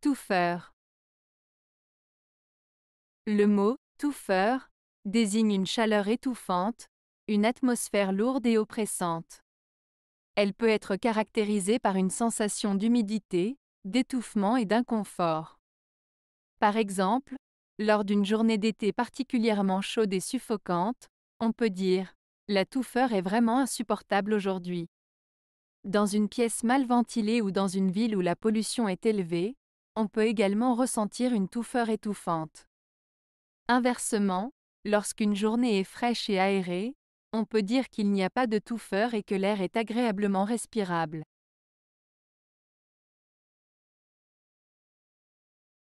Touffeur. Le mot touffeur désigne une chaleur étouffante, une atmosphère lourde et oppressante. Elle peut être caractérisée par une sensation d'humidité, d'étouffement et d'inconfort. Par exemple, lors d'une journée d'été particulièrement chaude et suffocante, on peut dire ⁇ La touffeur est vraiment insupportable aujourd'hui ⁇ Dans une pièce mal ventilée ou dans une ville où la pollution est élevée, on peut également ressentir une touffeur étouffante. Inversement, lorsqu'une journée est fraîche et aérée, on peut dire qu'il n'y a pas de touffeur et que l'air est agréablement respirable.